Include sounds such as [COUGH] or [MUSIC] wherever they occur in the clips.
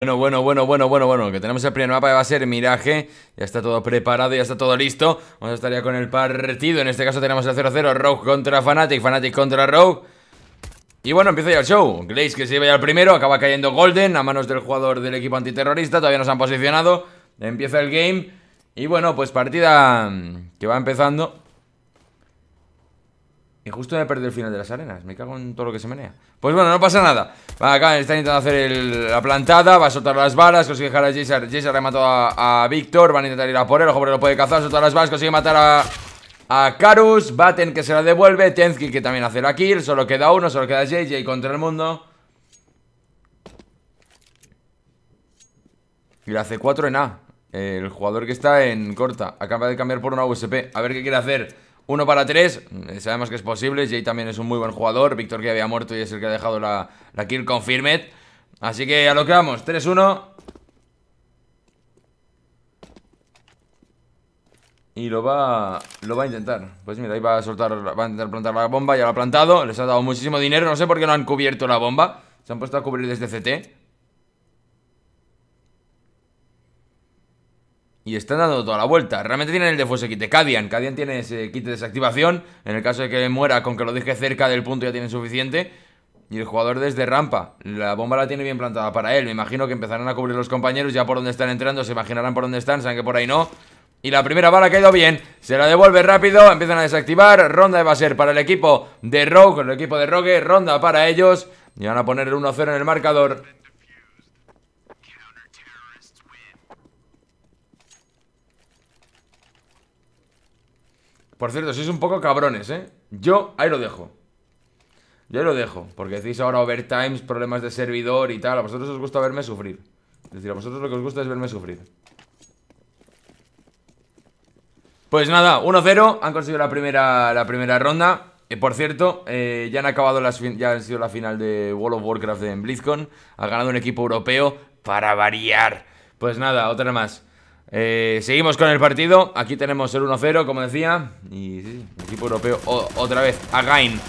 Bueno, bueno, bueno, bueno, bueno, bueno, que tenemos el primer mapa que va a ser Miraje, ya está todo preparado, ya está todo listo, vamos a estar ya con el partido, en este caso tenemos el 0-0, Rogue contra Fnatic, Fnatic contra Rogue Y bueno, empieza ya el show, Glaze que se lleva ya el primero, acaba cayendo Golden a manos del jugador del equipo antiterrorista, todavía nos han posicionado, empieza el game Y bueno, pues partida mm, que va empezando y justo me perder el final de las arenas. Me cago en todo lo que se menea. Pues bueno, no pasa nada. Va, acá están intentando hacer la plantada. Va a soltar las balas. Consigue dejar a Jason. Jason ha a, a Víctor. Van a intentar ir a por él. El pero lo puede cazar. Soltar las balas. Consigue matar a, a Karus. Batten que se la devuelve. Tenzki que también hace la kill. Solo queda uno. Solo queda JJ contra el mundo. Y la C4 en A. El jugador que está en corta. Acaba de cambiar por una USP. A ver qué quiere hacer. 1 para 3, mm, sabemos que es posible. Jay también es un muy buen jugador. Víctor que había muerto y es el que ha dejado la, kill confirmed. Así que a lo que vamos, 3-1. Y lo va, lo va a intentar. Pues mira, ahí va a soltar, va a intentar plantar la bomba. Ya lo ha plantado, les ha dado muchísimo dinero. No sé por qué no han cubierto la bomba. Se han puesto a cubrir desde CT. Y están dando toda la vuelta. Realmente tienen el de Kit Cadian. Cadian tiene ese kit de desactivación. En el caso de que muera, con que lo deje cerca del punto ya tienen suficiente. Y el jugador desde rampa. La bomba la tiene bien plantada para él. Me imagino que empezarán a cubrir los compañeros ya por donde están entrando. Se imaginarán por dónde están, saben que por ahí no. Y la primera bala ha bien, se la devuelve rápido, empiezan a desactivar, ronda va a ser para el equipo de Rogue, el equipo de Rogue, ronda para ellos, y van a poner el 1-0 en el marcador. Por cierto, sois un poco cabrones, ¿eh? Yo ahí lo dejo. Yo ahí lo dejo. Porque decís ahora overtimes, problemas de servidor y tal. A vosotros os gusta verme sufrir. Es decir, a vosotros lo que os gusta es verme sufrir. Pues nada, 1-0. Han conseguido la primera, la primera ronda. Y eh, por cierto, eh, ya han acabado las ya han sido la final de World of Warcraft en BlizzCon. Ha ganado un equipo europeo para variar. Pues nada, otra más. Eh, seguimos con el partido. Aquí tenemos el 1-0, como decía. Y sí, equipo europeo otra vez. A Again.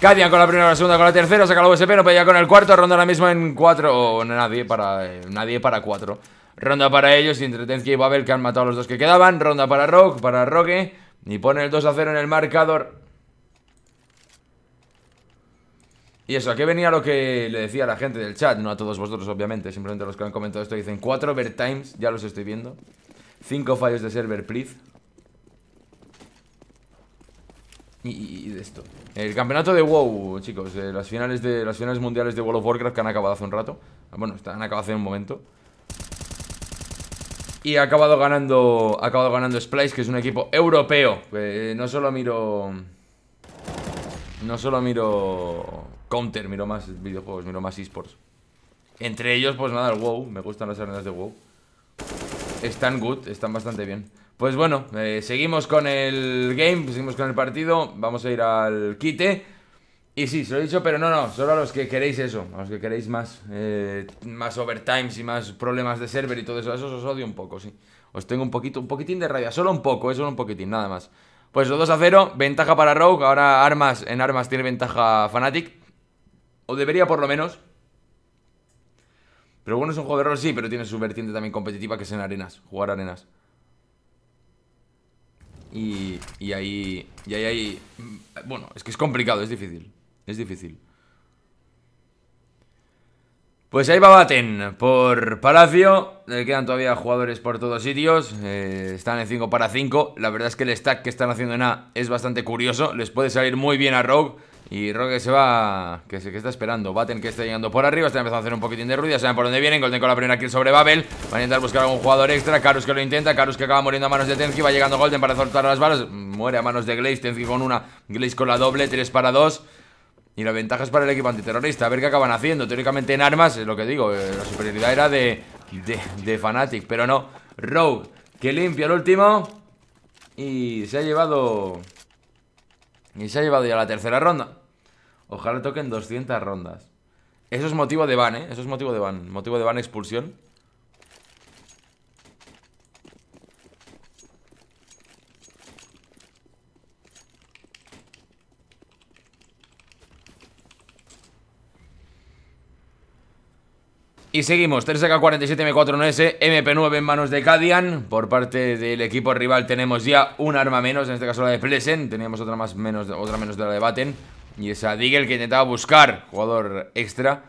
Katia con la primera, la segunda, con la tercera. Saca la USP, no pega con el cuarto. Ronda ahora mismo en 4. O nadie para eh, nadie para 4. Ronda para ellos. Y entre Tensky y Babel que han matado a los dos que quedaban. Ronda para Rogue, para Rogue. Y pone el 2-0 en el marcador. Y eso, aquí venía lo que le decía la gente del chat, no a todos vosotros obviamente, simplemente a los que han comentado esto dicen cuatro Times, ya los estoy viendo. Cinco fallos de server, please. Y, de esto. El campeonato de WoW, chicos. Eh, las finales de las finales mundiales de World of Warcraft que han acabado hace un rato. Ah, bueno, han acabado hace un momento. Y ha acabado ganando. Ha acabado ganando Splice, que es un equipo europeo. no solo miro. No solo miro Counter, miro más videojuegos, miro más esports. Entre ellos, pues nada, el WoW. Me gustan las arenas de WoW. Están good, están bastante bien. Pues bueno, eh, seguimos con el game, seguimos con el partido. Vamos a ir al quite. Y sí, se lo he dicho, pero no, no, solo a los que queréis eso, a los que queréis más, eh, más overtimes y más problemas de server y todo eso, eso os odio un poco, sí. Os tengo un poquito, un poquitín de rabia, solo un poco, eso eh, solo un poquitín, nada más. Pues 2 a 0, ventaja para Rogue, ahora armas, en armas tiene ventaja Fnatic, o debería por lo menos, pero bueno, es un juego de rol, sí, pero tiene su vertiente también competitiva, que es en arenas, jugar arenas. Y, y ahí. Y ahí Bueno, es que es complicado, es difícil. Es difícil. Pues ahí va Baten por Palacio. Le quedan todavía jugadores por todos sitios. Eh, están en 5 para 5. La verdad es que el stack que están haciendo en A es bastante curioso. Les puede salir muy bien a Rogue. Y Rogue se va, que, se, que está esperando. Batten que está llegando por arriba, está empezando a hacer un poquitín de ruido. Ya saben por dónde vienen. Golden con la primera kill sobre Babel. Van a intentar buscar algún jugador extra. Karus que lo intenta. Karus que acaba muriendo a manos de Tenzi Va llegando Golden para soltar las balas. Muere a manos de Glaze. Tenzi con una. Glaze con la doble. Tres para dos Y la ventaja es para el equipo antiterrorista. A ver qué acaban haciendo. Teóricamente en armas, es lo que digo. Eh, la superioridad era de, de, de Fnatic. Pero no. Rogue que limpia el último. Y se ha llevado. Y se ha llevado ya la tercera ronda. Ojalá toquen 200 rondas. Eso es motivo de ban, ¿eh? Eso es motivo de ban. Motivo de ban expulsión. Y seguimos, 3K47M4-1S, s mp 9 en manos de Cadian Por parte del equipo rival tenemos ya un arma menos, en este caso la de Pleasant Teníamos otra más menos, otra menos de la de Batten y es a Digel que intentaba buscar jugador extra.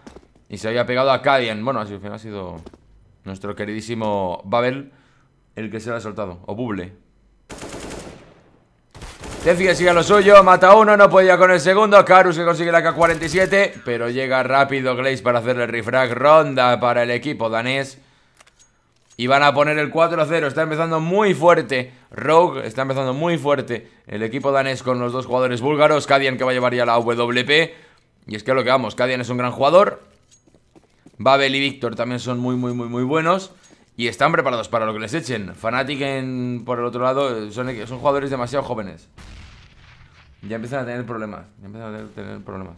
Y se había pegado a Cadian. Bueno, así al final ha sido nuestro queridísimo Babel el que se lo ha soltado. O Buble. Tefi que sigue lo suyo. Mata uno, no podía con el segundo. Karus que consigue la K-47. Pero llega rápido Glaze para hacerle el refrag. Ronda para el equipo danés y van a poner el 4-0. Está empezando muy fuerte. Rogue está empezando muy fuerte. El equipo danés con los dos jugadores búlgaros. Kadian que va a llevar ya la WP. Y es que lo que vamos, Kadian es un gran jugador. Babel y Víctor también son muy, muy, muy, muy buenos. Y están preparados para lo que les echen. Fnatic por el otro lado son, son jugadores demasiado jóvenes. Ya empiezan a tener problemas. Ya empiezan a tener problemas.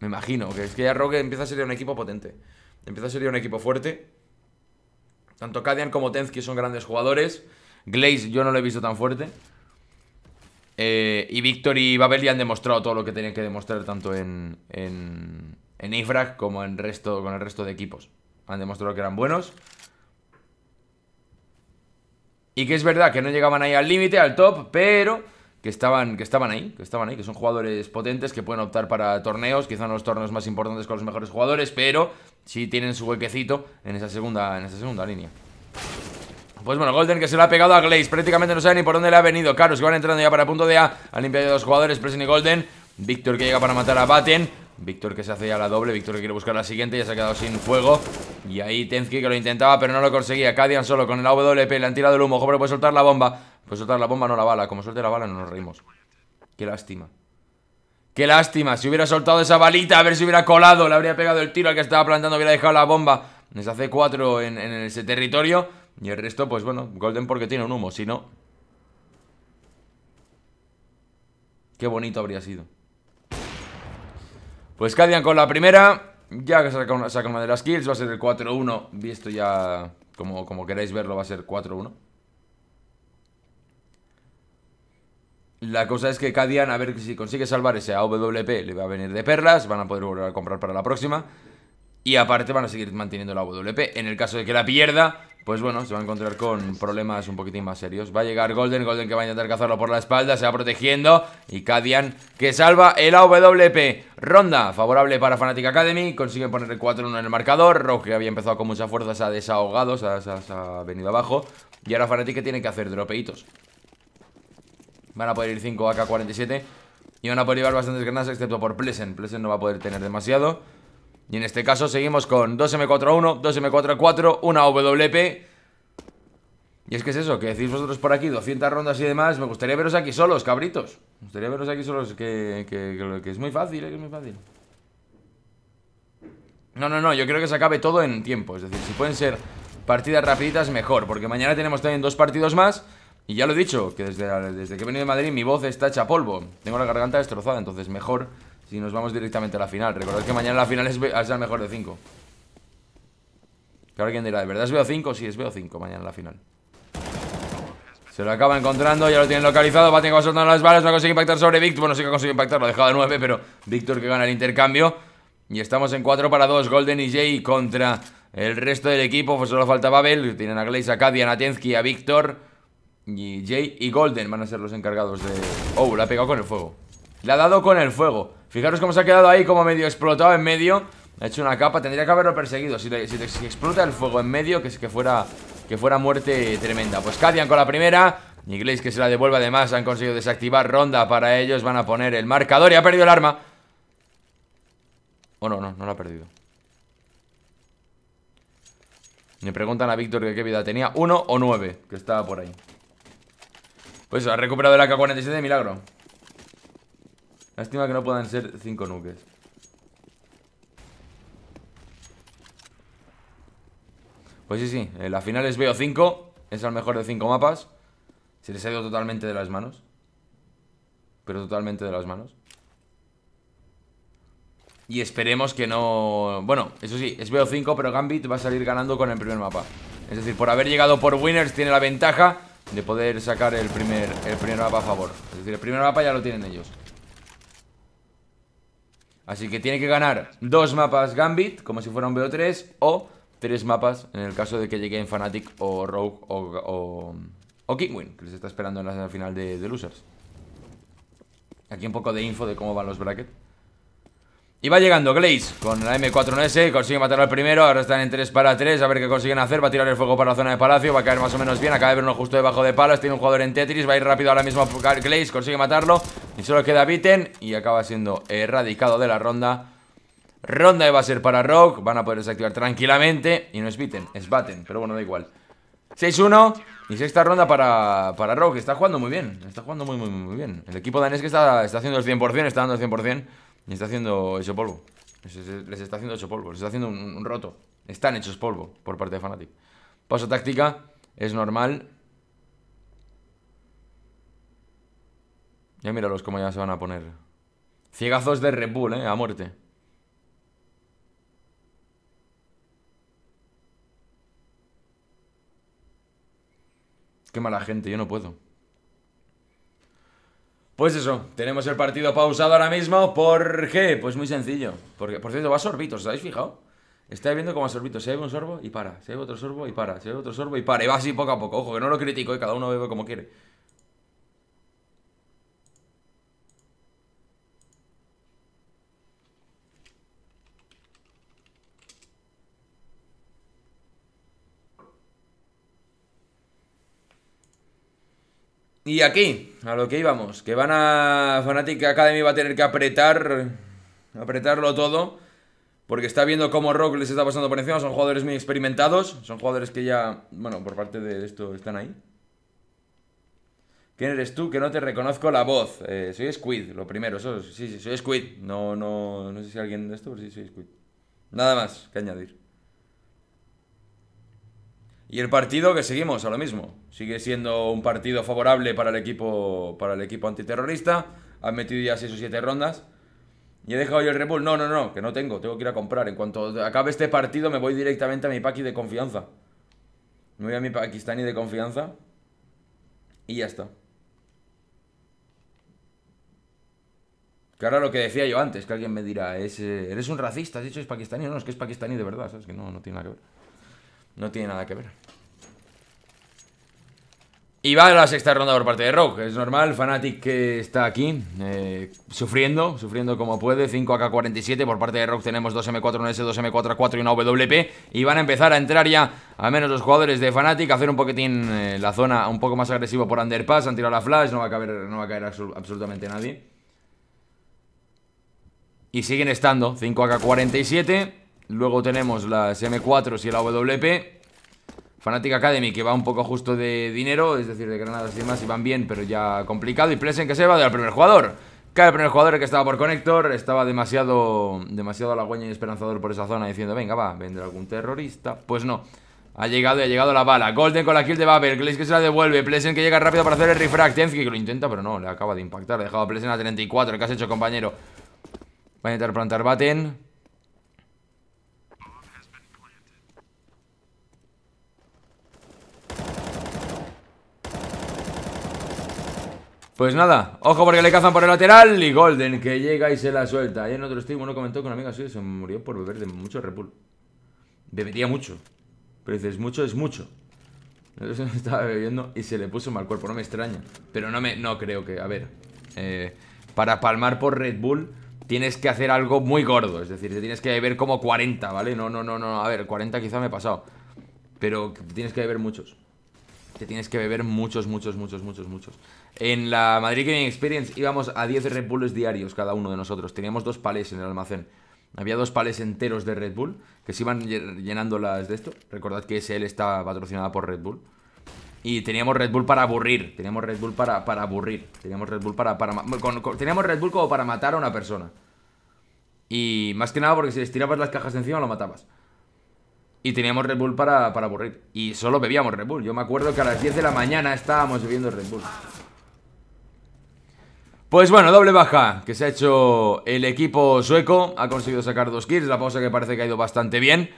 Me imagino que es que ya Rogue empieza a ser un equipo potente. Empieza a ser un equipo fuerte. Tanto Kadian como Tenzki son grandes jugadores. Glaze yo no lo he visto tan fuerte. Eh, y Víctor y Babel ya han demostrado todo lo que tenían que demostrar tanto en, en, en como en resto, con el resto de equipos. Han demostrado que eran buenos. Y que es verdad que no llegaban ahí al límite, al top, pero que estaban, que estaban ahí, que estaban ahí, que son jugadores potentes que pueden optar para torneos, quizá no los torneos más importantes con los mejores jugadores, pero sí tienen su huequecito en esa segunda, en esa segunda línea. Pues bueno, Golden que se lo ha pegado a Glaze Prácticamente no sabe ni por dónde le ha venido Carlos que van entrando ya para punto de A Ha limpiado dos jugadores, Presen y Golden Víctor que llega para matar a Batten Víctor que se hace ya la doble, Víctor que quiere buscar la siguiente, ya se ha quedado sin fuego. Y ahí Tenzki que lo intentaba, pero no lo conseguía. Cadian solo con el AWP, le han tirado el humo, pero puede soltar la bomba. Pues soltar la bomba, no la bala. Como suelte la bala, no nos reímos. Qué lástima. Qué lástima. Si hubiera soltado esa balita, a ver si hubiera colado. Le habría pegado el tiro al que estaba plantando, hubiera dejado la bomba. Nos hace cuatro en, ese territorio. Y el resto, pues bueno, Golden porque tiene un humo. Si no... Qué bonito habría sido. Pues Cadian con la primera. Ya que saca una, saca de las kills. Va a ser el 4-1. Visto ya como, como queráis verlo, va a ser 4-1. La cosa es que Cadian, a ver si consigue salvar ese AWP, le va a venir de perlas, van a poder volver a comprar para la próxima. Y aparte van a seguir manteniendo el AWP. En el caso de que la pierda, pues bueno, se va a encontrar con problemas un poquitín más serios. Va a llegar Golden, Golden que va a intentar cazarlo por la espalda, se va protegiendo. Y Kadian que salva el AWP. Ronda favorable para Fanatic Academy, consigue poner el 4-1 en el marcador. Rogue que había empezado con mucha fuerza, se ha desahogado, se ha, venido abajo. Y ahora Fanatic que tiene que hacer dropeitos. Van a poder ir 5 AK-47 Y van a poder llevar bastantes ganas excepto por Pleasant Pleasant no va a poder tener demasiado Y en este caso seguimos con 2 m 4 1 2 m 4 4 una WP y es que es eso, que decís vosotros por aquí 200 rondas y demás, me gustaría veros aquí solos, cabritos. Me gustaría veros aquí solos, que, que, es muy fácil, eh, que es muy fácil. No, no, no, yo creo que se acabe todo en tiempo. Es decir, si pueden ser partidas rapiditas, mejor. Porque mañana tenemos también dos partidos más. Y ya lo he dicho, que desde, que he venido de Madrid mi voz está hecha polvo. Tengo la garganta destrozada, entonces mejor si nos vamos directamente a la final. Recordad que mañana la final es, al mejor de 5. Que alguien dirá, ¿de verdad es veo 5? Sí, es veo 5 mañana en la final. Se lo acaba encontrando, ya lo tienen localizado. tener va soltar las balas, no conseguir impactar sobre Víctor. Bueno, sí que consigue impactar, lo ha dejado a 9, pero Víctor que gana el intercambio. Y estamos en 4 para 2. Golden y Jay contra el resto del equipo. Pues solo falta Babel. Tienen a Gleis, a Kadia, a Natensky, a Víctor. Y Jay y Golden van a ser los encargados de... Oh, la ha pegado con el fuego Le ha dado con el fuego Fijaros cómo se ha quedado ahí como medio explotado en medio Ha hecho una capa, tendría que haberlo perseguido Si, explota el fuego en medio que, que, fuera, que fuera muerte tremenda Pues Cadian con la primera Y Glaze que se la devuelve además Han conseguido desactivar ronda para ellos Van a poner el marcador y ha perdido el arma Oh no, no, no lo ha perdido Me preguntan a Víctor que qué vida tenía Uno o nueve, que estaba por ahí pues ha recuperado el AK-47 de milagro. Lástima que no puedan ser 5 nuques. Pues sí, sí. la final es veo 5. Es al mejor de 5 mapas. Se les ha ido totalmente de las manos. Pero totalmente de las manos. Y esperemos que no... Bueno, eso sí, es veo 5, pero Gambit va a salir ganando con el primer mapa. Es decir, por haber llegado por Winners tiene la ventaja de poder sacar el primer, el primer mapa a favor Es decir, el primer mapa ya lo tienen ellos Así que tiene que ganar dos mapas Gambit Como si fuera un BO3 O tres mapas en el caso de que lleguen Fnatic o Rogue o, o, Kingwin Que les está esperando en la final de, de Losers Aquí un poco de info de cómo van los brackets y va llegando Glaze con la M4S Consigue matarlo al primero, ahora están en 3 para 3 A ver qué consiguen hacer, va a tirar el fuego para la zona de palacio Va a caer más o menos bien, acaba de ver uno justo debajo de palas Tiene un jugador en Tetris, va a ir rápido ahora mismo A Glaze, consigue matarlo Y solo queda Bitten y acaba siendo erradicado de la ronda Ronda va a ser para Rock van a poder desactivar tranquilamente Y no es Viten, es Batten, pero bueno, da igual 6-1 y sexta ronda para, para Rogue, está jugando muy bien Está jugando muy muy muy bien El equipo danés que está, está haciendo el 100%, está dando el 100% les está haciendo hecho polvo. Les está haciendo hecho polvo. Les está haciendo un, roto. Están hechos polvo por parte de Fnatic. Paso táctica. Es normal. Ya míralos como ya se van a poner. Ciegazos de Red Bull, eh, a muerte. Qué mala gente, yo no puedo. Pues eso, tenemos el partido pausado ahora mismo. ¿Por qué? Pues muy sencillo. Porque, por cierto, va a sorbitos, ¿os habéis fijado? Estáis viendo cómo a sorbitos. Se ve un sorbo y para. Se ve otro sorbo y para. Se ve otro sorbo y para. Y va así poco a poco. Ojo, que no lo critico, y ¿eh? cada uno bebe como quiere. Y aquí, a lo que íbamos, que van a. Fanatic Academy va a tener que apretar. Apretarlo todo. Porque está viendo cómo Rock les está pasando por encima. Son jugadores muy experimentados. Son jugadores que ya. Bueno, por parte de esto están ahí. ¿Quién eres tú? Que no te reconozco la voz. Eh, soy Squid, lo primero. Eso, sí, sí, soy Squid. No, no, no sé si alguien de esto, pero sí, soy Squid. Nada más que añadir. Y el partido que seguimos a lo mismo. Sigue siendo un partido favorable para el equipo, para el equipo antiterrorista. Han metido ya 6 o 7 rondas. ¿Y he dejado yo el Red No, no, no, que no tengo. Tengo que ir a comprar. En cuanto acabe este partido me voy directamente a mi paqui de confianza. Me voy a mi Pakistani de confianza. Y ya está. Que ahora lo que decía yo antes, que alguien me dirá, es, eh, eres un racista, has dicho es paquistaní. No, es que es paquistaní de verdad, ¿sabes? Que no, no tiene nada que ver. No tiene nada que ver y va la sexta ronda por parte de Rogue. Es normal, Fnatic está aquí, eh, sufriendo, sufriendo como puede. 5 AK-47, por parte de Rogue tenemos 2 M4, 1S, 2 m 4 4 y una WP. Y van a empezar a entrar ya, al menos los jugadores de Fnatic, a hacer un poquitín eh, la zona un poco más agresivo por Underpass. Han tirado la flash, no va a, no va a caer absolutamente nadie. Y siguen estando, 5 AK-47. Luego tenemos las m 4 y la WP Fanatic Academy que va un poco justo de dinero Es decir, de granadas y demás y van bien Pero ya complicado Y Plesen que se va del primer jugador Cae el primer jugador que estaba por conector Estaba demasiado demasiado halagüeño y esperanzador por esa zona Diciendo, venga va, vendrá algún terrorista Pues no ha llegado y ha llegado la bala Golden con la kill de Babel Glaze que se la devuelve Plesen que llega rápido para hacer el refract que lo intenta pero no Le acaba de impactar ha dejado a Plesen a 34 ¿Qué has hecho compañero? Va a intentar plantar Batten Pues nada, ojo porque le cazan por el lateral y Golden que llega y se la suelta. Ayer en otro stream uno comentó que una amiga suya se murió por beber de mucho Red Bull Bebería mucho. Pero dices, mucho es mucho. Entonces [LAUGHS] estaba bebiendo y se le puso mal cuerpo, no me extraña. Pero no me, no creo que, a ver. Eh, para palmar por Red Bull tienes que hacer algo muy gordo. Es decir, te tienes que beber como 40, ¿vale? No, no, no, no. A ver, 40 quizá me he pasado. Pero tienes que beber muchos te tienes que beber muchos, muchos, muchos, muchos, muchos. En la Madrid Gaming Experience íbamos a 10 Red Bulls diarios cada uno de nosotros. Teníamos dos palés en el almacén. Había dos palés enteros de Red Bull que se iban llenando las de esto. Recordad que SL está patrocinada por Red Bull. Y teníamos Red Bull para aburrir. Teníamos Red Bull para, para aburrir. Teníamos Red Bull para. para teníamos Red Bull como para matar a una persona. Y más que nada porque si les tirabas las cajas encima lo matabas. Y teníamos Red Bull para, aburrir. Y solo bebíamos Red Bull. Yo me acuerdo que a las 10 de la mañana estábamos bebiendo Red Bull. Pues bueno, doble baja que se ha hecho el equipo sueco. Ha conseguido sacar dos kills. La pausa que parece que ha ido bastante bien.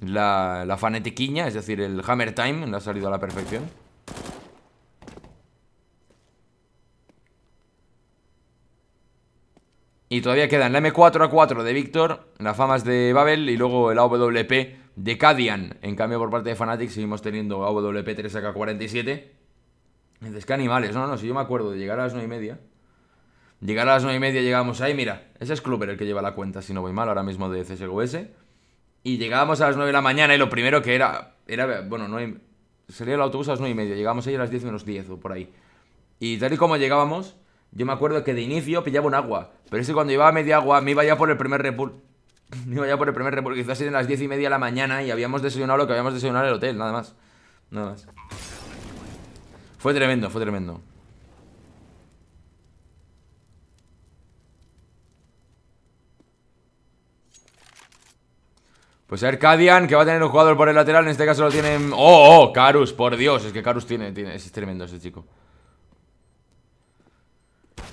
La, la fanetiquiña, es decir, el hammer time, No ha salido a la perfección. Y todavía quedan la M4A4 de Víctor, la Famas de Babel y luego el AWP de Cadian. En cambio, por parte de Fnatic seguimos teniendo wp 3 k 47 Dices, qué animales, no, no, si yo me acuerdo de llegar a las 9 y media. Llegar a las 9 y media llegamos ahí, mira, ese es Kluber el que lleva la cuenta, si no voy mal, ahora mismo de CSGOS. Y llegábamos a las 9 de la mañana y lo primero que era, era, bueno, no sería el autobús a las 9 y media, llegamos ahí a las 10 menos 10 o por ahí. Y tal y como llegábamos, yo me acuerdo que de inicio pillaba un agua, pero ese que cuando llevaba media agua me iba ya por el primer repul... [LAUGHS] Iba ya por el primer porque quizás en las 10 y media de la mañana y habíamos desayunado lo que habíamos desayunado en el hotel, nada más. Nada más. Fue tremendo, fue tremendo. Pues Arcadian, que va a tener un jugador por el lateral, en este caso lo tienen... ¡Oh, oh! Carus, por Dios, es que Carus tiene, tiene... es tremendo ese chico.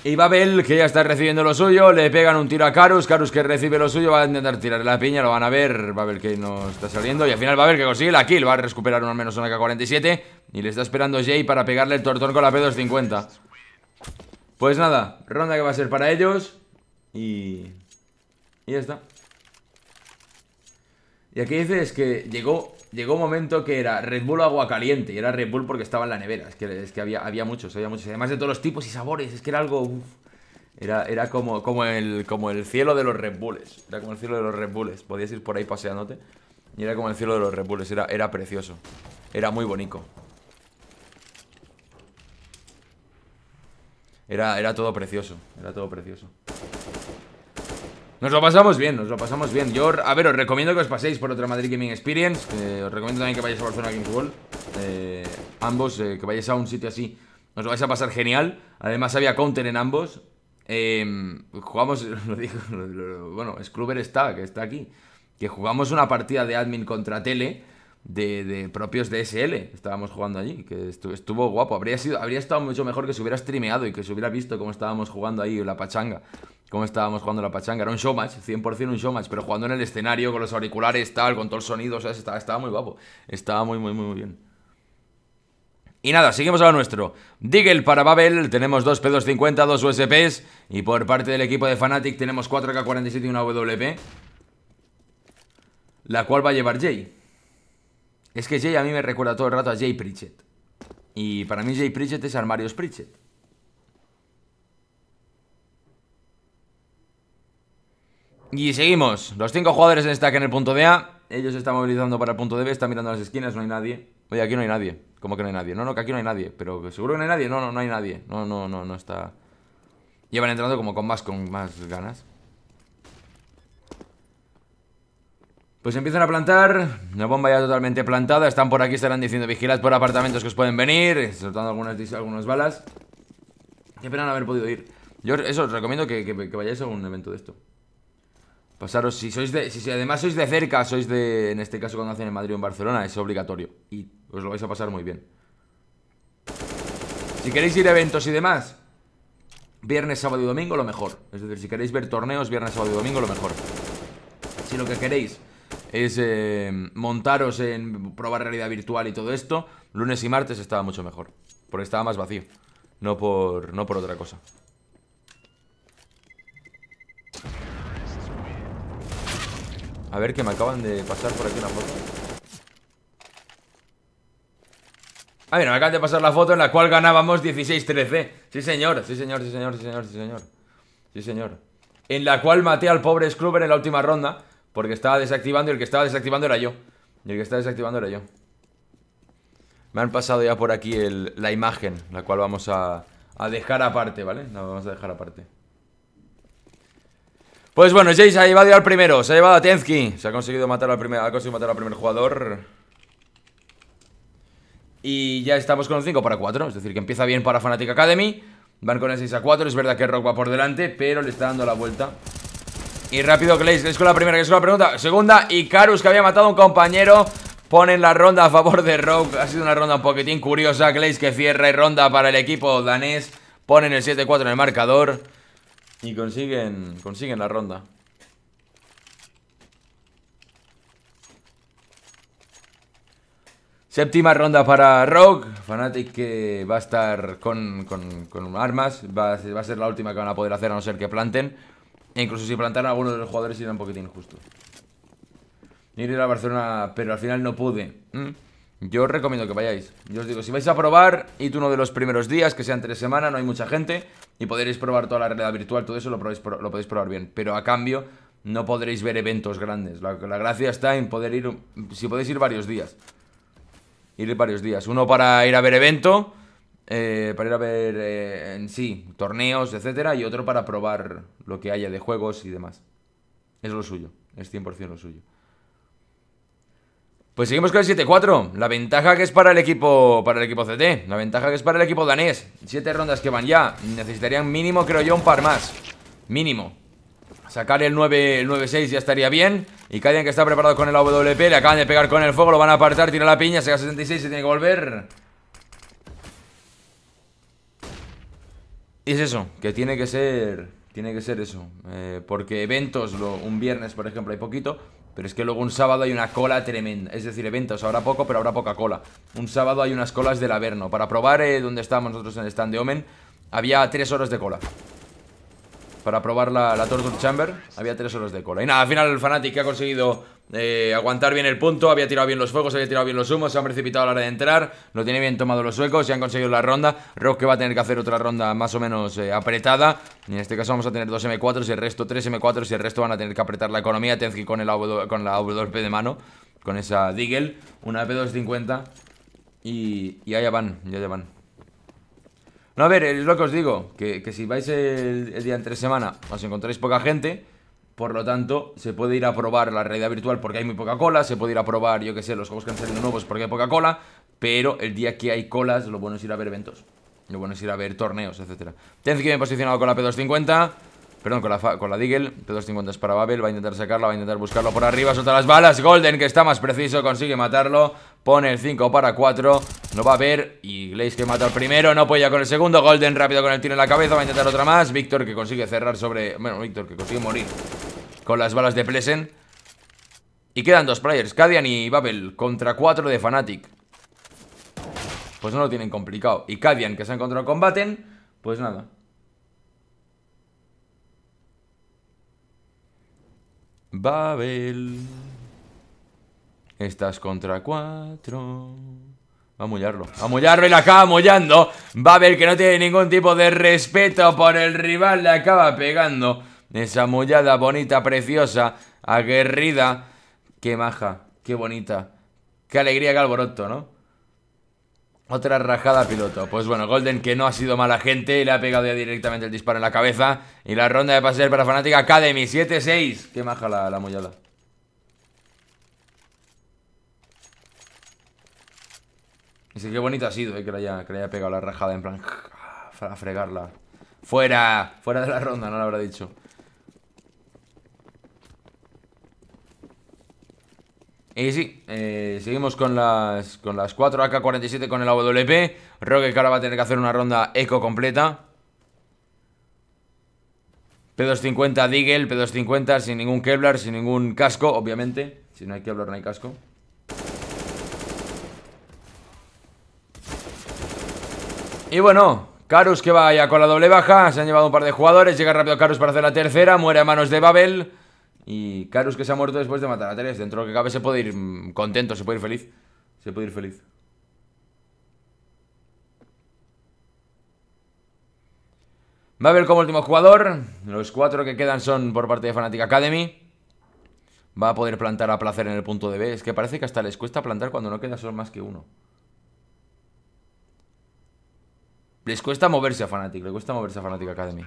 Y Babel, que ya está recibiendo lo suyo, le pegan un tiro a Karus. Karus que recibe lo suyo, va a intentar tirar la piña, lo van a ver. Babel que no está saliendo. Y al final va a ver que consigue la kill, va a recuperar uno al menos una K-47. Y le está esperando Jay para pegarle el tortón con la P250. Pues nada, ronda que va a ser para ellos. Y... Y ya está. Y aquí es que llegó llegó un momento que era Red Bull agua caliente y era Red Bull porque estaba en la nevera. Es que, que había, había muchos, había muchos. Además de todos los tipos y sabores, es que era algo... era, era como, como, el, como el cielo de los Red Bulls. Era como el cielo de los Red Bulls. Podías ir por ahí paseándote. Y era como el cielo de los Red Bulls. Era, era precioso. Era muy bonito. Era, era todo precioso. Era todo precioso. Nos lo pasamos bien, nos lo pasamos bien Yo, a ver, os recomiendo que os paséis por otra Madrid Gaming Experience Os recomiendo también que vayáis a Barcelona Games World eh, Ambos, eh, que vayáis a un sitio así Nos lo vais a pasar genial Además había counter en ambos em, Jugamos, [LAUGHS] lo digo, bueno, Scrubber está, que está aquí Que jugamos una partida de admin contra tele de, de, propios DSL. Estábamos jugando allí, que estuvo, estuvo, guapo. Habría, sido, habría estado mucho mejor que se hubiera streameado y que se hubiera visto cómo estábamos jugando ahí la pachanga. Cómo estábamos jugando la pachanga. Era un showmatch, 100% un showmatch, pero jugando en el escenario con los auriculares, tal, con todo el sonido, ¿sabes? Estaba, estaba muy guapo. Estaba muy, muy, muy bien. Y nada, seguimos a lo nuestro. Digel para Babel, tenemos dos P250, dos USPs. Y por parte del equipo de Fnatic tenemos 4K47 y una WP. La cual va a llevar Jay. Es que Jay a mí me recuerda todo el rato a Jay Pritchett. Y para mí Jay Pritchett es Armarios Pritchett. Y seguimos. Los cinco jugadores en stack en el punto de A. Ellos se están movilizando para el punto de B. Están mirando las esquinas. No hay nadie. Oye, aquí no hay nadie. ¿Cómo que no hay nadie? No, no, que aquí no hay nadie. Pero seguro que no hay nadie. No, no, no hay nadie. No, no, no, no está. Llevan entrando como con más, con más ganas. Pues empiezan a plantar, la bomba ya totalmente plantada, están por aquí, estarán diciendo vigilad por apartamentos que os pueden venir, soltando algunas, balas. Qué pena no haber podido ir. Yo eso os recomiendo que, vayáis a un evento de esto. Pasaros, si sois de, si, además sois de cerca, sois de, en este caso cuando hacen en Madrid o en Barcelona, es obligatorio. Y os lo vais a pasar muy bien. Si queréis ir a eventos y demás, viernes, sábado y domingo, lo mejor. Es decir, si queréis ver torneos, viernes, sábado y domingo, lo mejor. Si lo que queréis es eh, montaros en probar realidad virtual y todo esto, lunes y martes estaba mucho mejor. Porque estaba más vacío. No por, no por otra cosa. A ver, que me acaban de pasar por aquí una foto. Ah, mira, me acaban de pasar la foto en la cual ganábamos 16-13. Sí, señor, sí, señor, sí, señor, sí, señor, sí, señor. Sí, señor. En la cual maté al pobre Scrubber en la última ronda. Porque estaba desactivando y el que estaba desactivando era yo. Y el que estaba desactivando era yo. Me han pasado ya por aquí la imagen, la cual vamos a, dejar aparte, ¿vale? La vamos a dejar aparte. Pues bueno, Jace se ha llevado al primero, se ha llevado a Tenzki. Se ha conseguido matar al primer, ha conseguido matar al primer jugador. Y ya estamos con un 5 para 4, es decir, que empieza bien para Fanatic Academy. Van con el 6 a 4, es verdad que Rock va por delante, pero le está dando la vuelta y rápido Glaze, es con la primera, que es la pregunta Segunda, Icarus que había matado a un compañero Ponen la ronda a favor de Rogue Ha sido una ronda un poquitín curiosa Glaze que cierra y ronda para el equipo danés Ponen el 7-4 en el marcador Y consiguen, consiguen la ronda Séptima ronda para Rogue. Fanatic que va a estar con, armas. Va va a, ser la última que van a poder hacer a no ser que planten. E incluso si plantaran a alguno de los jugadores y un poquito injusto. Ir a Barcelona, pero al final no pude. Mm. Yo os recomiendo que vayáis. Yo os digo, si vais a probar, id uno de los primeros días, que sean tres semanas, no hay mucha gente, y podréis probar toda la realidad virtual, todo eso lo, podéis probar bien. Pero a cambio, no podréis ver eventos grandes. La, la, gracia está en poder ir, si podéis ir varios días. Ir varios días. Uno para ir a ver evento eh, para ir a ver eh, en sí torneos, etcétera, y otro para probar lo que haya de juegos y demás. Es lo suyo, es 100% lo suyo. Pues seguimos con el 7-4. La ventaja que es para el equipo para el equipo CT. La ventaja que es para el equipo danés. Siete rondas que van ya. Necesitarían mínimo, creo yo, un par más. Mínimo. Sacar el 9-6 ya estaría bien. Y Kadian que está preparado con el AWP. Le acaban de pegar con el fuego. Lo van a apartar. Tira la piña. se 66. y tiene que volver. es eso, que tiene que ser, tiene que ser eso. Eh, porque eventos, un viernes, por ejemplo, hay poquito, pero es que luego un sábado hay una cola tremenda. Es decir, eventos, habrá poco, pero habrá poca cola. Un sábado hay unas colas del Averno. Para probar eh, donde estábamos nosotros en el stand de Omen, había tres horas de cola para probar la, la Torture Chamber. Había tres horas de cola. Y nada, al final el Fnatic ha conseguido eh, aguantar bien el punto. Había tirado bien los fuegos, había tirado bien los humos. Se han precipitado a la hora de entrar. Lo tiene bien tomado los suecos y han conseguido la ronda. Rock que va a tener que hacer otra ronda más o menos eh, apretada. En este caso vamos a tener dos m 4 y el resto tres m 4 y el resto van a tener que apretar la economía. Tenzki con, el con la de mano. Con esa Deagle. Una P250. Y, y allá van, ya van. No, a ver, es lo que os digo, que, si vais el, día entre semana os encontráis poca gente, por lo tanto, se puede ir a probar la realidad virtual porque hay muy poca cola, se puede ir a probar, yo que sé, los juegos que han salido nuevos porque hay poca cola, pero el día que hay colas, lo bueno es ir a ver eventos, lo bueno es ir a ver torneos, etc. Tienes que bien posicionado con la P250, Perdón, con la, con la Deagle 250 para Babel, va a intentar sacarla, va a intentar buscarlo por arriba Suelta las balas, Golden que está más preciso Consigue matarlo, pone el 5 para 4 No va a ver Y Glaze que mata al primero, no apoya con el segundo Golden rápido con el tiro en la cabeza, va a intentar otra más Víctor que consigue cerrar sobre... Bueno, Víctor que consigue morir Con las balas de Plesen. Y quedan dos players, Cadian y Babel Contra 4 de Fnatic Pues no lo tienen complicado Y Cadian que se ha encontrado con Pues nada Babel. Estás contra cuatro. Va a mollarlo. A mollarlo y la acaba mullando, Babel que no tiene ningún tipo de respeto por el rival. Le acaba pegando. Esa mullada bonita, preciosa, aguerrida. Qué maja, qué bonita. Qué alegría, qué alboroto, ¿no? Otra rajada piloto. Pues bueno, Golden que no ha sido mala gente. Le ha pegado ya directamente el disparo en la cabeza. Y la ronda de paseo para Fanática Academy. 7-6. Qué maja la, la y Dice, qué bonito ha sido eh, que, le haya, que pegado la rajada en plan... Para fregarla. Fuera. Fuera de la ronda, no lo habrá dicho. Y sí, eh, seguimos con las, con las 4 AK-47 con el AWP. Rogue que va a tener que hacer una ronda eco completa. P250 Deagle, P250 sin ningún Kevlar, sin ningún casco, obviamente. Si no hay Kevlar, no hay casco. Y bueno, Karus que va ya con la doble baja. Se han llevado un par de jugadores. Llega rápido Karus para hacer la tercera. Muere a manos de Babel. Y Karus que se ha muerto después de matar a Teres. Dentro de lo que cabe se puede ir mm, contento, se puede ir feliz. Se puede ir feliz. Va a ver como último jugador. Los cuatro que quedan son por parte de Fanatic Academy. Va a poder plantar a placer en el punto de B. Es que parece que hasta les cuesta plantar cuando no queda solo más que uno. Les cuesta moverse a Fanatic, le cuesta moverse a Fanatic Academy.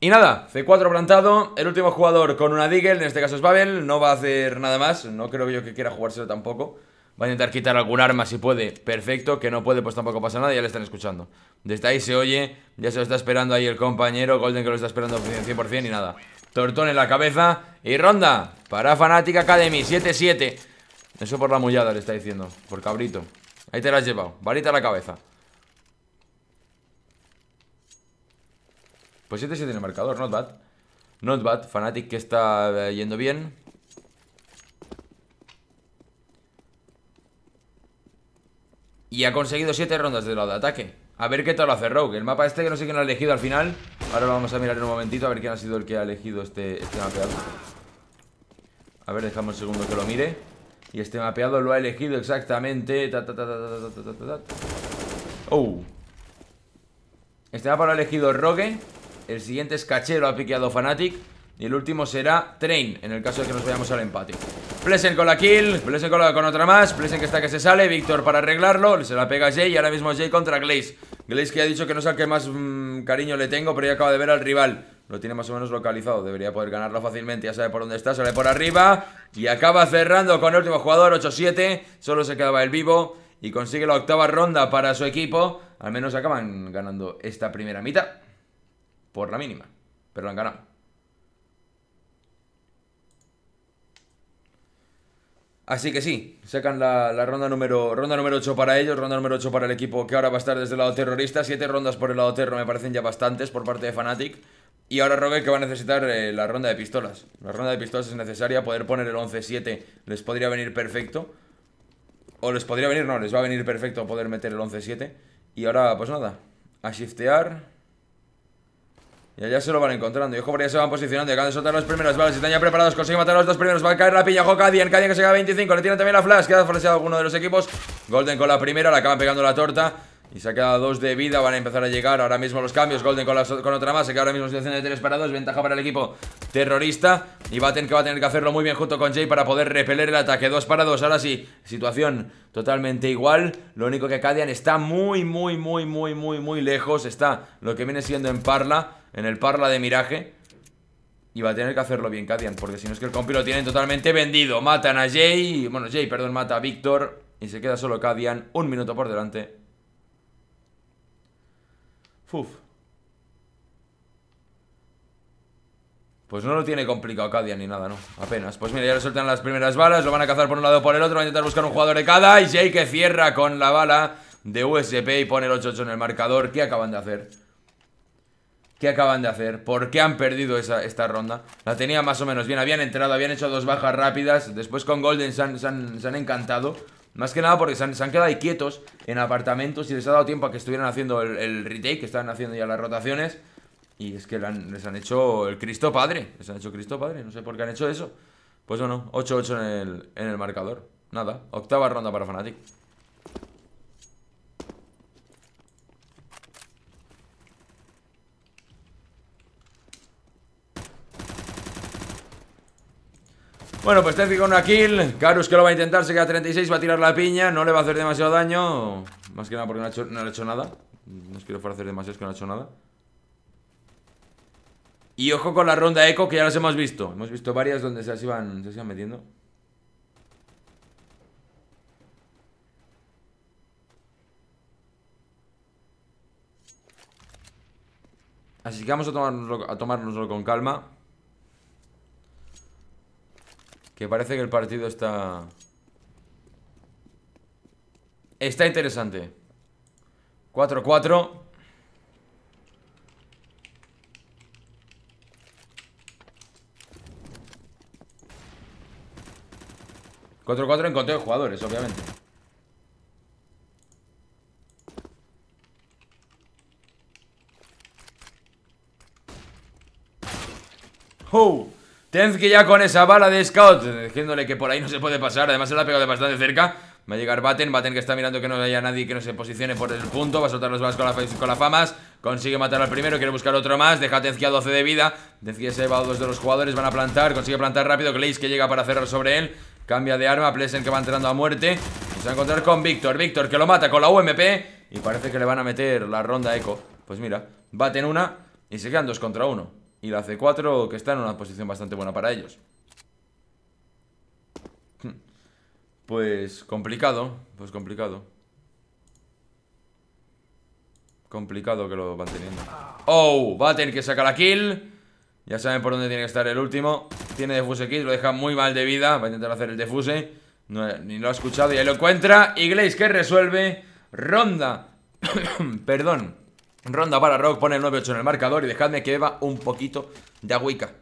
Y nada, C4 plantado, el último jugador con una Deagle, en este caso es Babel, no va a hacer nada más, no creo yo que quiera jugárselo tampoco. Va a intentar quitar algún arma si puede, perfecto, que no puede pues tampoco pasa nada, ya le están escuchando. Desde ahí se oye, ya se lo está esperando ahí el compañero, Golden que lo está esperando 100% y nada. Tortón en la cabeza y ronda para Fanatic Academy, 7-7. Eso por la mullada le está diciendo, por cabrito. Ahí te la has llevado, varita a la cabeza. Pues 7-7 en el marcador, not bad Not bad, Fnatic que está eh, yendo bien Y ha conseguido 7 rondas de lado de ataque A ver qué tal lo hace Rogue El mapa este que no sé quién ha elegido al final Ahora lo vamos a mirar en un momentito A ver quién ha sido el que ha elegido este, este mapeado A ver, dejamos el segundo que lo mire Y este mapeado lo ha elegido exactamente Oh Este mapa lo ha elegido Rogue el siguiente es Cachero, ha piqueado Fanatic. Y el último será Train, en el caso de que nos vayamos al empate. Plessen con la kill, Plessen con, otra más, Plessen que está que se sale, Víctor para arreglarlo, se la pega Jay y ahora mismo Jay contra Glaze. Glaze que ha dicho que no es al que más mm, cariño le tengo, pero ya acaba de ver al rival. Lo tiene más o menos localizado, debería poder ganarlo fácilmente, ya sabe por dónde está, sale por arriba y acaba cerrando con el último jugador, 8-7, solo se quedaba el vivo y consigue la octava ronda para su equipo. Al menos acaban ganando esta primera mitad por la mínima, pero lo han ganado. Así que sí, sacan la, ronda, número, ronda número 8 para ellos, ronda número 8 para el equipo que ahora va a estar desde el lado terrorista. Siete rondas por el lado terror me parecen ya bastantes por parte de Fnatic. Y ahora Rogue que va a necesitar eh, la ronda de pistolas. La ronda de pistolas es necesaria, poder poner el 11-7 les podría venir perfecto. O les podría venir, no, les va a venir perfecto poder meter el 11-7. Y ahora, pues nada, a shiftear. Y allá se lo van encontrando. Y por ya se van posicionando. Y acaban de soltar los primeros. Vale, si están ya preparados, consigue matar a los dos primeros. Va a caer la pilla. Jokadian. Cadian. que se queda 25. Le tiene también la flash. Queda flasheado alguno de los equipos. Golden con la primera. Le acaban pegando la torta. Y se ha quedado dos de vida, van a empezar a llegar ahora mismo los cambios Golden con, con otra más, se queda ahora mismo situación de 3 para 2 Ventaja para el equipo terrorista Y va que va a tener que hacerlo muy bien junto con Jay para poder repeler el ataque 2 para 2, ahora sí, situación totalmente igual Lo único que Cadian está muy, muy, muy, muy, muy, muy lejos Está lo que viene siendo en Parla en el parla de miraje. Y va a tener que hacerlo bien Kadian porque si no es que el compi lo tienen totalmente vendido. Matan a Jay, bueno, Jay, perdón, mata a Víctor. Y se queda solo Cadian, un minuto por delante. Fuf. Pues no lo tiene complicado Kadian ni nada, ¿no? Apenas. Pues mira, ya le sueltan las primeras balas, lo van a cazar por un lado o por el otro, van a intentar buscar un jugador de cada. Y Jay que cierra con la bala de USP y pone el 8-8 en el marcador. ¿Qué acaban de hacer? ¿Qué acaban de hacer? ¿Por qué han perdido esa, esta ronda? La tenía más o menos bien, habían entrado, habían hecho dos bajas rápidas Después con Golden se han, se han, encantado Más que nada porque se han, quedado ahí quietos en apartamentos Y les ha dado tiempo a que estuvieran haciendo el, el retake, que estaban haciendo ya las rotaciones Y es que les han hecho el Cristo Padre Les han hecho Cristo Padre, no sé por qué han hecho eso Pues bueno, 8-8 en el, en el marcador Nada, octava ronda para Fnatic Bueno, pues Terzi con una kill. Karus que lo va a intentar, se queda 36, va a tirar la piña. No le va a hacer demasiado daño. Más que nada porque no, le ha hecho nada. No es que hacer demasiado, es que no ha hecho nada. Y ojo con la ronda eco que ya las hemos visto. Hemos visto varias donde se las iban, se metiendo. Así que vamos a a tomárnoslo con calma. Que parece que el partido está... Está interesante 4-4 4-4 en conteo de jugadores, obviamente ¡Oh! Tenzki ya con esa bala de scout, diciéndole que por ahí no se puede pasar. Además, se la ha pegado de bastante cerca. Va a llegar Batten, Batten que está mirando que no haya nadie que no se posicione por el punto. Va a soltar los balas con, la, con las famas. Consigue matar al primero, quiere buscar otro más. Deja a a 12 de vida. Tenzky se va a dos de los jugadores, van a plantar. Consigue plantar rápido. Glaze que llega para cerrar sobre él. Cambia de arma, Pleasant que va entrando a muerte. Se va a encontrar con Víctor. Víctor que lo mata con la UMP. Y parece que le van a meter la ronda eco. Pues mira, Batten una y se quedan dos contra uno. Y la C4 que está en una posición bastante buena para ellos hmm. Pues complicado Pues complicado Complicado que lo van teniendo Oh, va a tener que sacar la kill Ya saben por dónde tiene que estar el último Tiene defuse kit, lo deja muy mal de vida Va a intentar hacer el defuse Ni lo ha escuchado y ahí lo encuentra Y Glaze que resuelve Ronda [COUGHS] Perdón Ronda para Rock, pone el 9-8 en el marcador y dejadme que beba un poquito de agüica.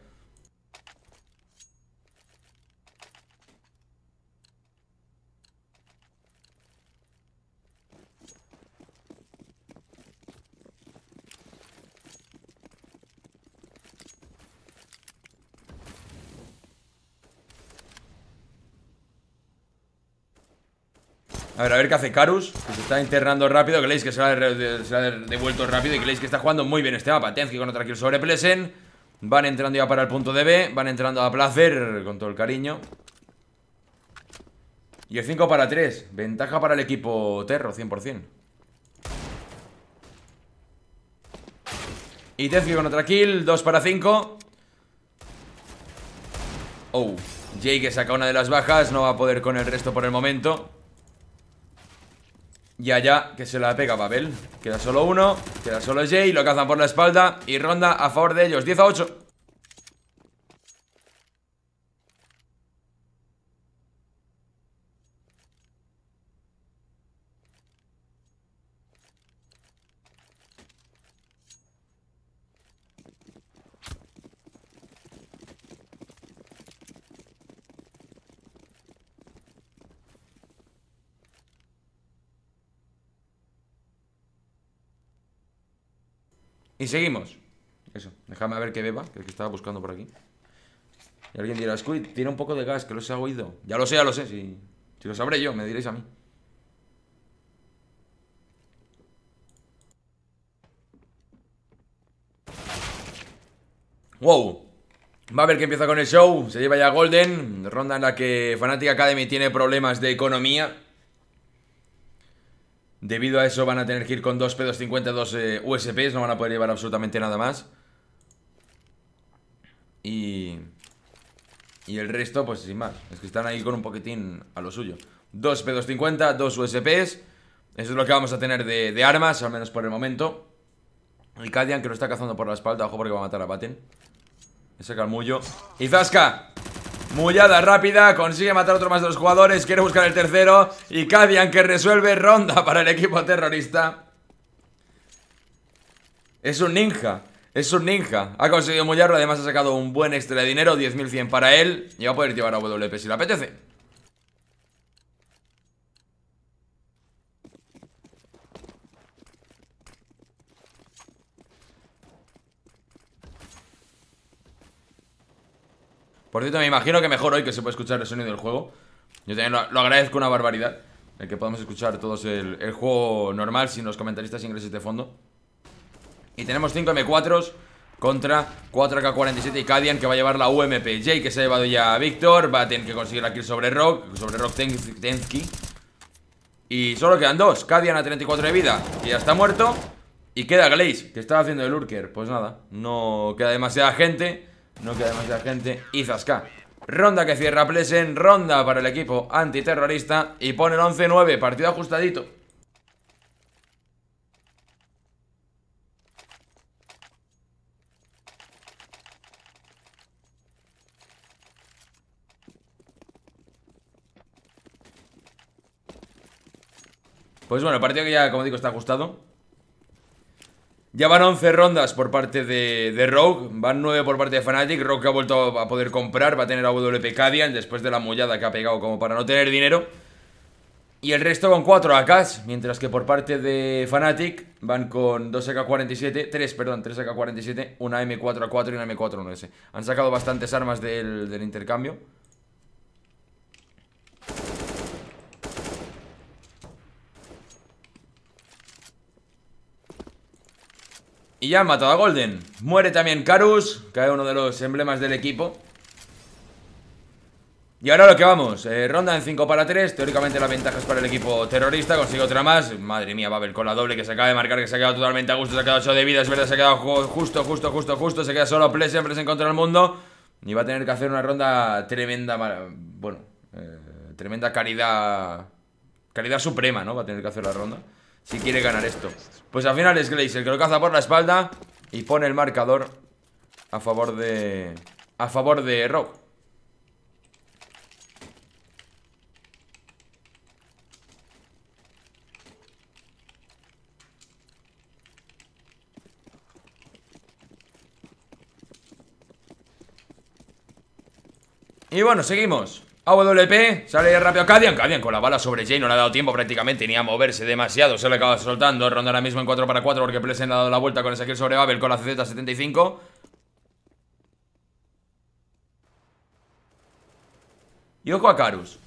A ver, a ver qué hace Carus. Que se está internando rápido que se que se ha devuelto rápido Y que leéis que está jugando muy bien este mapa Tensky con otra kill sobre Plesen Van entrando ya para el punto de B Van entrando a placer Con todo el cariño Y el 5 para 3 Ventaja para el equipo Terro, 100% Y Tensky con otra kill 2 para 5 Oh Jay que saca una de las bajas No va a poder con el resto por el momento y allá, que se la pega Babel Queda solo uno, queda solo Jay Lo cazan por la espalda Y ronda a favor de ellos 10 a 8 Y seguimos. Eso, déjame a ver qué beba, que, es que estaba buscando por aquí. Y alguien dirá, Squid, tiene un poco de gas, que los ha oído. Ya lo sé, ya lo sé, si, si lo sabré yo, me diréis a mí. Wow. Va a ver que empieza con el show. Se lleva ya Golden. Ronda en la que Fanatic Academy tiene problemas de economía. Debido a eso van a tener que ir con dos P252 dos eh, USPs, no van a poder llevar absolutamente nada más. Y... Y el resto, pues sin más. Es que están ahí con un poquitín a lo suyo. Dos P250, dos USPs. Eso es lo que vamos a tener de, armas, al menos por el momento. Y Cadian que lo está cazando por la espalda. Ojo porque va a matar a Batten. Ese calmullo, ¡Y Zaska! Mullada rápida, consigue matar otro más de los jugadores, quiere buscar el tercero y Cadian que resuelve ronda [LAUGHS] para el equipo terrorista. Es un ninja, es un ninja. Ha conseguido mullarlo, además ha sacado un buen extra de dinero, 10.100 para él y va a poder llevar a WP si le apetece. Por cierto, me imagino que mejor hoy que se puede escuchar el sonido del juego. Yo también lo, agradezco una barbaridad. El que podamos escuchar todos el, juego normal sin los comentaristas ingleses de fondo. Y tenemos 5 M4s contra 4K47 y Cadian que va a llevar la UMP. que se ha llevado ya a Víctor. Va a tener que conseguir la kill sobre Rock. Sobre Rock Tensky. Y solo quedan dos. Cadian a 34 de vida. Y ya está muerto. Y queda Glaze, que estaba haciendo el Lurker. Pues nada, no queda demasiada gente. No queda demasiada gente. Y Zasca. Ronda que cierra Plesen, ronda para el equipo antiterrorista y pone el 11-9, partido ajustadito. Pues bueno, partido que ya, como digo, está ajustado ya van 11 rondas por parte de, Rogue, van 9 por parte de Fnatic, Rogue ha vuelto a poder comprar, va a tener a WP Cadian después de la mollada que ha pegado como para no tener dinero. Y el resto con 4 AKs, mientras que por parte de Fnatic van con 2 AK-47, 3, perdón, 3 AK-47, una M4A4 y una M4-1S. Han sacado bastantes armas del, del intercambio. Y ya han matado a Golden Muere también Karus Cae uno de los emblemas del equipo Y ahora lo que vamos eh, Ronda en 5 para 3 Teóricamente la ventaja es para el equipo terrorista Consigue otra más Madre mía, Babel con la doble que se acaba de marcar Que se ha quedado totalmente a gusto Se ha quedado hecho de vida Es verdad, se ha quedado justo, justo, justo, justo Se queda solo siempre se contra el mundo Y va a tener que hacer una ronda tremenda Bueno, eh, tremenda caridad Caridad suprema, ¿no? Va a tener que hacer la ronda si quiere ganar esto Pues al final es el que lo caza por la espalda Y pone el marcador A favor de... A favor de Rogue Y bueno, seguimos AWP, sale rápido Cadian, Cadian con la bala sobre Jay no le ha dado tiempo prácticamente ni a moverse demasiado, se le acaba soltando, ronda ahora mismo en 4 para 4 porque Plesen ha dado la vuelta con ese kill sobre Babel con la CZ75. Y ojo a Karus,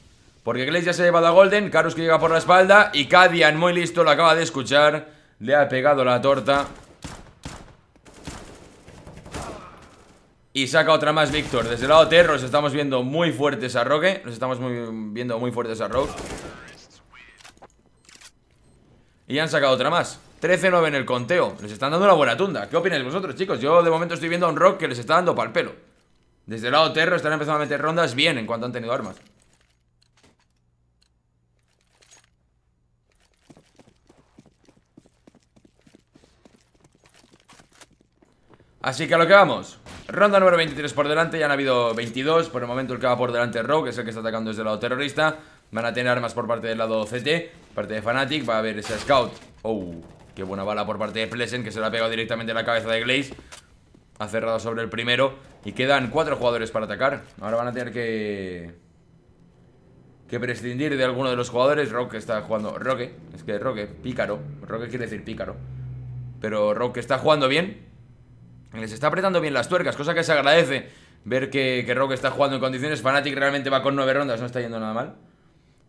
porque Glaze ya se ha llevado a Golden, Karus que llega por la espalda y Cadian muy listo, lo acaba de escuchar, le ha pegado la torta Y saca otra más Víctor Desde el lado Terro nos estamos viendo muy fuertes a Roque Nos estamos viendo muy fuertes a Rogue Y han sacado otra más 13-9 en el conteo Les están dando una buena tunda ¿Qué opináis vosotros, chicos? Yo de momento estoy viendo a un Rock que les está dando pal pelo Desde el lado Terro están empezando a meter rondas bien En cuanto han tenido armas Así que a lo que vamos Ronda número 23 por delante, ya han habido 22 Por el momento el que va por delante es Rogue, es el que está atacando desde el lado terrorista Van a tener armas por parte del lado CT Parte de Fnatic, va a haber ese scout Oh, qué buena bala por parte de Pleasant Que se la ha pegado directamente en la cabeza de Glaze Ha cerrado sobre el primero Y quedan cuatro jugadores para atacar Ahora van a tener que... Que prescindir de alguno de los jugadores Rogue está jugando... Roque, es que Roque, pícaro Roque quiere decir pícaro Pero Rogue está jugando bien les está apretando bien las tuercas, cosa que se agradece ver que, que Rock está jugando en condiciones. Fnatic realmente va con nueve rondas, no está yendo nada mal.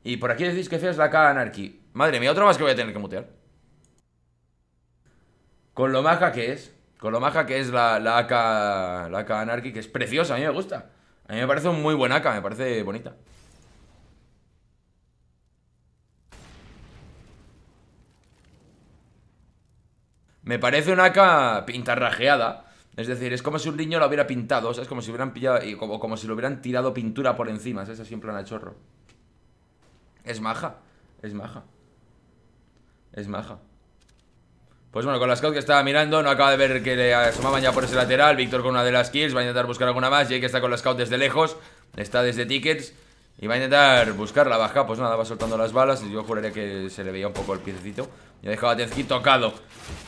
Y por aquí decís que es la AK Anarchy. Madre mía, otro más que voy a tener que mutear. Con lo maja que es. Con lo maja que es la, la AK, la AK Anarchy, que es preciosa, a mí me gusta. A mí me parece un muy buen AK, me parece bonita. Me parece una AK pintarrajeada. Es decir, es como si un niño lo hubiera pintado, o sea, es como si hubieran pillado y como, si lo hubieran tirado pintura por encima, es Así en plan a chorro. Es maja, es maja. Es maja. Pues bueno, con la scout que estaba mirando, no acaba de ver que le asomaban ya por ese lateral. Víctor con una de las kills, va a intentar buscar alguna más. Jake está con la scout desde lejos, está desde tickets. Y va a intentar buscar la baja Pues nada, va soltando las balas Y yo juraría que se le veía un poco el piecito Y ha dejado a Tezqui tocado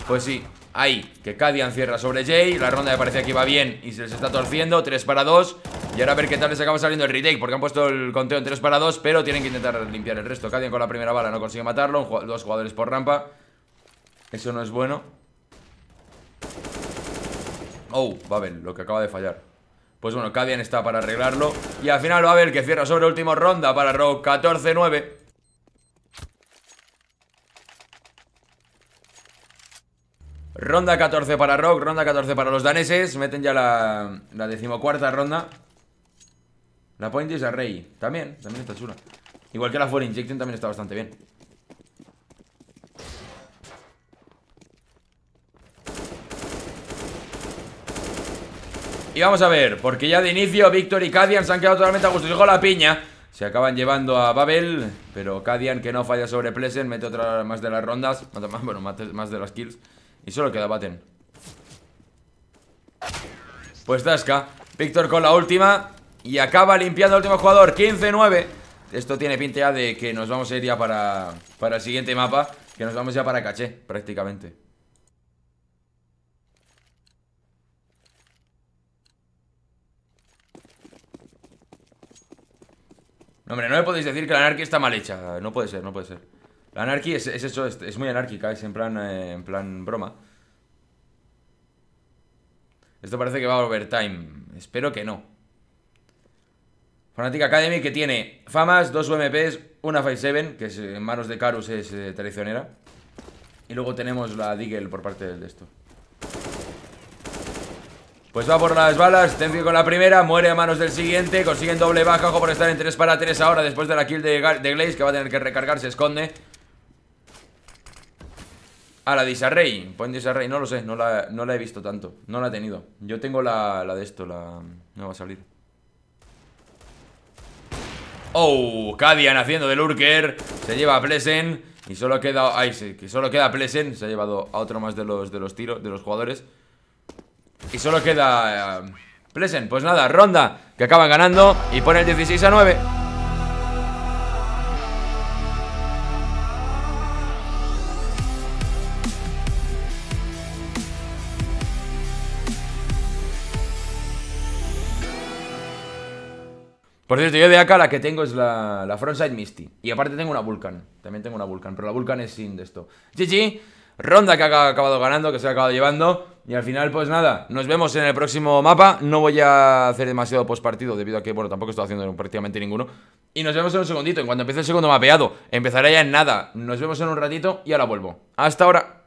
Pues sí, ahí, que Cadian cierra sobre Jay La ronda me parecía que iba bien Y se les está torciendo, 3 para 2 Y ahora a ver qué tal les acaba saliendo el retake Porque han puesto el conteo en 3 para 2 Pero tienen que intentar limpiar el resto Cadian con la primera bala no consigue matarlo Dos jugadores por rampa Eso no es bueno Oh, va ver lo que acaba de fallar pues bueno, Cadian está para arreglarlo Y al final va a ver que cierra sobre último ronda para Rogue 14-9 Ronda 14 para Rock, ronda 14 para los daneses. Meten ya la, decimocuarta ronda. La Point is a Rey. También, también está chula. Igual que la Full Injection también está bastante bien. Y vamos a ver, porque ya de inicio Víctor y Cadian se han quedado totalmente a gusto. la piña. Se acaban llevando a Babel, pero Cadian que no falla sobre Pleasant, mete otra más de las rondas, bueno, más de las kills. Y solo queda Batten Pues tasca Víctor con la última y acaba limpiando al último jugador, 15-9. Esto tiene pinta ya de que nos vamos a ir ya para, para el siguiente mapa, que nos vamos ya para caché prácticamente. hombre, no me podéis decir que la anarquía está mal hecha. No puede ser, no puede ser. La anarquía es, eso, es, muy anárquica, es en plan, eh, en plan broma. Esto parece que va a overtime. Espero que no. Fanatic Academy que tiene famas, dos UMPs, una 5-7, que en manos de Karus es eh, traicionera. Y luego tenemos la Deagle por parte de esto. Pues va por las balas, Tencio con la primera Muere a manos del siguiente, consiguen doble baja Ojo por estar en 3 para 3 ahora después de la kill de, Glaze Que va a tener que recargar, se esconde A ah, la Disarray. Pon Disarray, no lo sé, no la, no la, he visto tanto. No la he tenido. Yo tengo la, de esto, la. No va a salir. Oh, Cadian haciendo de Lurker. Se lleva a Plesen, Y solo queda. Ay, sí, que solo queda Plesen, Se ha llevado a otro más de los, de los tiros, de los jugadores. Y solo queda... Eh, Pleasant, pues nada, ronda que acaba ganando y pone el 16 a 9. Por cierto, yo de acá la que tengo es la, la Frontside Misty. Y aparte tengo una Vulcan. También tengo una Vulcan, pero la Vulcan es sin de esto. GG. Ronda que ha acabado ganando, que se ha acabado llevando. Y al final, pues nada, nos vemos en el próximo mapa. No voy a hacer demasiado postpartido debido a que, bueno, tampoco estoy haciendo prácticamente ninguno. Y nos vemos en un segundito. En cuanto empiece el segundo mapeado, empezaré ya en nada. Nos vemos en un ratito y ahora vuelvo. Hasta ahora.